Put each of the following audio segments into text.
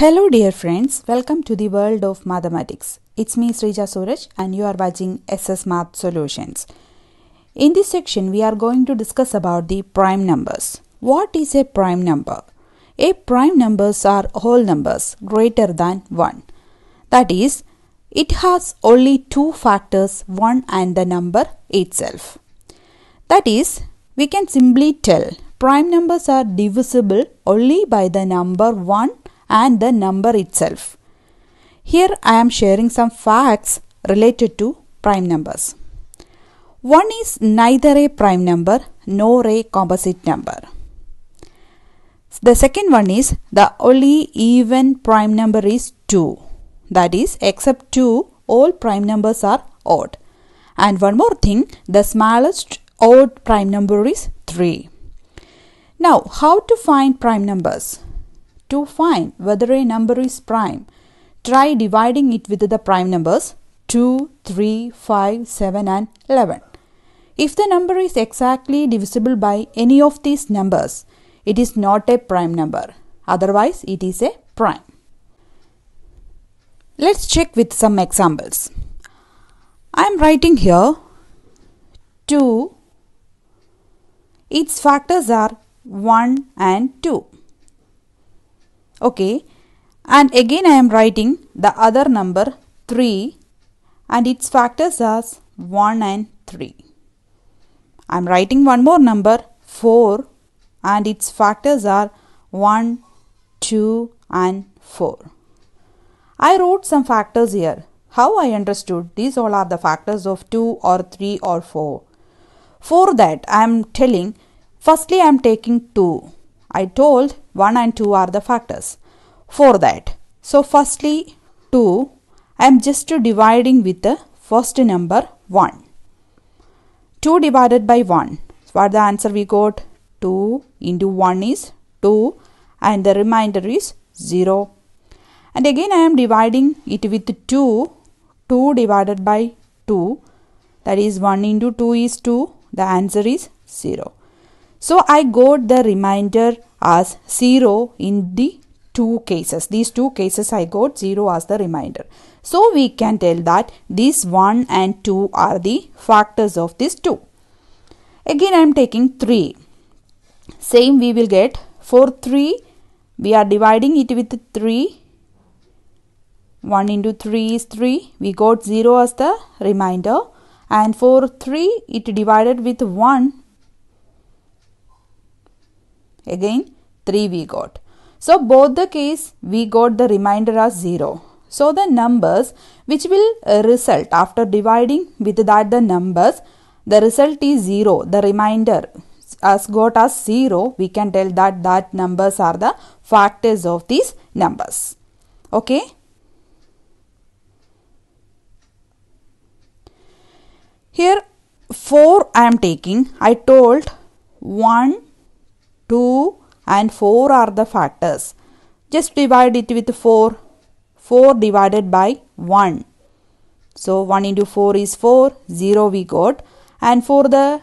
Hello dear friends, welcome to the world of mathematics. It's me Srija Suraj and you are watching SS Math Solutions. In this section we are going to discuss about the prime numbers. What is a prime number? A prime numbers are whole numbers greater than 1. That is, it has only two factors 1 and the number itself. That is, we can simply tell prime numbers are divisible only by the number 1 and the number itself. Here I am sharing some facts related to prime numbers. 1 is neither a prime number nor a composite number. The second one is the only even prime number is 2. That is except 2 all prime numbers are odd. And one more thing the smallest odd prime number is 3. Now how to find prime numbers? to find whether a number is prime. Try dividing it with the prime numbers 2, 3, 5, 7 and 11. If the number is exactly divisible by any of these numbers, it is not a prime number. Otherwise, it is a prime. Let's check with some examples. I am writing here 2. Its factors are 1 and 2 okay and again I am writing the other number 3 and its factors as 1 and 3. I am writing one more number 4 and its factors are 1, 2 and 4. I wrote some factors here. How I understood these all are the factors of 2 or 3 or 4. For that I am telling firstly I am taking 2. I told 1 and 2 are the factors for that. So firstly 2 I am just dividing with the first number 1. 2 divided by 1 so what the answer we got 2 into 1 is 2 and the remainder is 0 and again I am dividing it with 2 2 divided by 2 that is 1 into 2 is 2 the answer is 0 so I got the remainder as 0 in the two cases. These two cases I got 0 as the remainder. So we can tell that these 1 and 2 are the factors of these 2. Again I am taking 3. Same we will get for 3 we are dividing it with 3. 1 into 3 is 3. We got 0 as the remainder and for 3 it divided with 1 Again 3 we got. So both the case we got the remainder as 0. So the numbers which will uh, result after dividing with that the numbers the result is 0 the remainder as got as 0 we can tell that that numbers are the factors of these numbers. Okay. Here 4 I am taking I told 1 2 and 4 are the factors. Just divide it with 4. 4 divided by 1. So 1 into 4 is 4, 0 we got and for the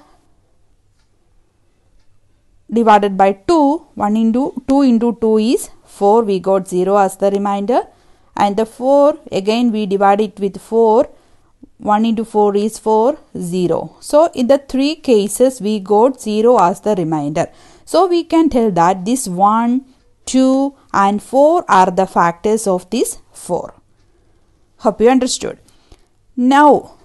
divided by 2, 1 into 2 into 2 is 4 we got 0 as the reminder. and the 4 again we divide it with 4 1 into 4 is 4 0 so in the three cases we got 0 as the reminder. So we can tell that this 1, 2 and 4 are the factors of this 4. Hope you understood. Now,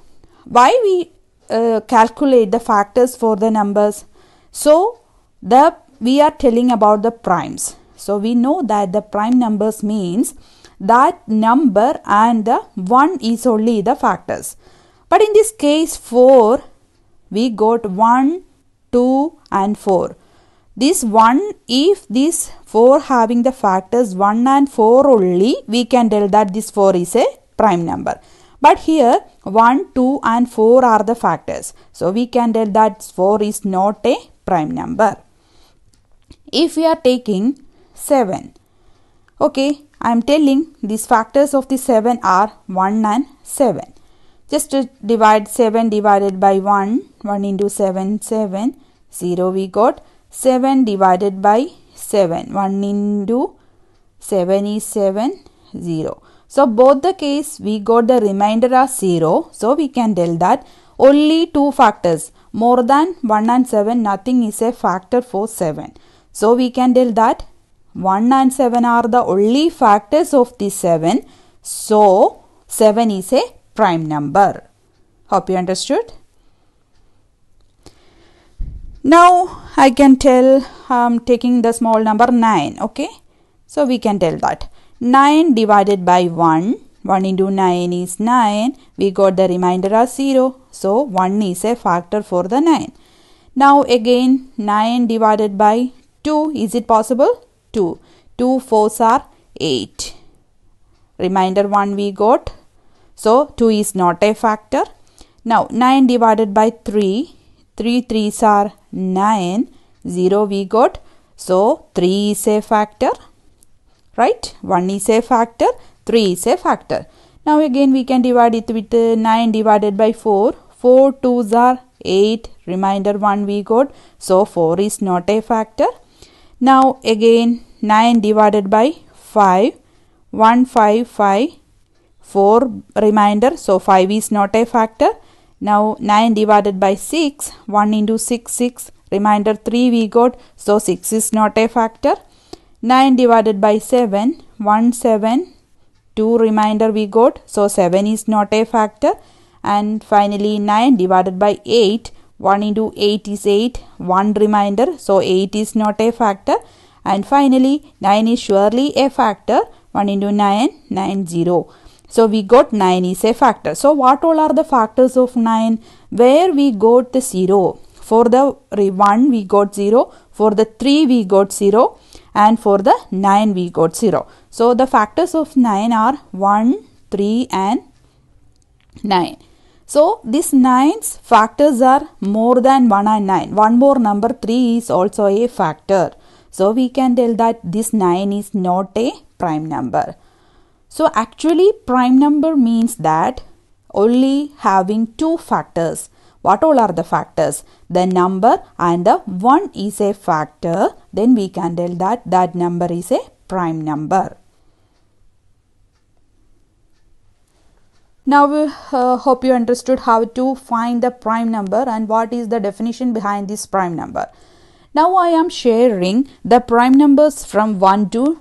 why we uh, calculate the factors for the numbers? So, the we are telling about the primes. So, we know that the prime numbers means that number and the 1 is only the factors. But in this case 4, we got 1, 2 and 4 this 1 if this 4 having the factors 1 and 4 only we can tell that this 4 is a prime number but here 1 2 and 4 are the factors so we can tell that 4 is not a prime number if we are taking 7 okay I am telling these factors of the 7 are 1 and 7 just to divide 7 divided by 1 1 into 7 7 0 we got 7 divided by 7. 1 into 7 is 7, 0. So, both the case we got the remainder as 0. So, we can tell that only two factors more than 1 and 7 nothing is a factor for 7. So, we can tell that 1 and 7 are the only factors of the 7. So, 7 is a prime number. Hope you understood now I can tell I'm taking the small number 9 okay so we can tell that 9 divided by 1 1 into 9 is 9 we got the remainder as 0 so 1 is a factor for the 9 now again 9 divided by 2 is it possible 2 2 4s are 8 remainder 1 we got so 2 is not a factor now 9 divided by 3 3 3s are 9 0 we got so 3 is a factor right 1 is a factor 3 is a factor now again we can divide it with 9 divided by 4 4 2s are 8 remainder 1 we got so 4 is not a factor now again 9 divided by 5 1 5 5 4 remainder so 5 is not a factor now 9 divided by 6, 1 into 6, 6. Remainder 3 we got, so 6 is not a factor. 9 divided by 7, 1, 7, 2 remainder we got, so 7 is not a factor. And finally 9 divided by 8, 1 into 8 is 8, 1 remainder, so 8 is not a factor. And finally 9 is surely a factor, 1 into 9, 9, 0. So we got 9 is a factor. So what all are the factors of 9? Where we got the 0. For the 1 we got 0. For the 3 we got 0. And for the 9 we got 0. So the factors of 9 are 1, 3 and 9. So this 9's factors are more than 1 and 9. One more number 3 is also a factor. So we can tell that this 9 is not a prime number. So actually prime number means that only having two factors. What all are the factors? The number and the 1 is a factor. Then we can tell that that number is a prime number. Now we uh, hope you understood how to find the prime number and what is the definition behind this prime number. Now I am sharing the prime numbers from 1 to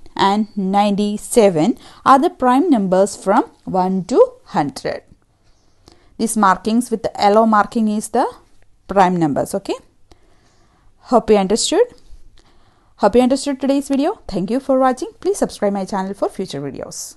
and 97 are the prime numbers from 1 to 100. These markings with the yellow marking is the prime numbers. Okay. Hope you understood. Hope you understood today's video. Thank you for watching. Please subscribe my channel for future videos.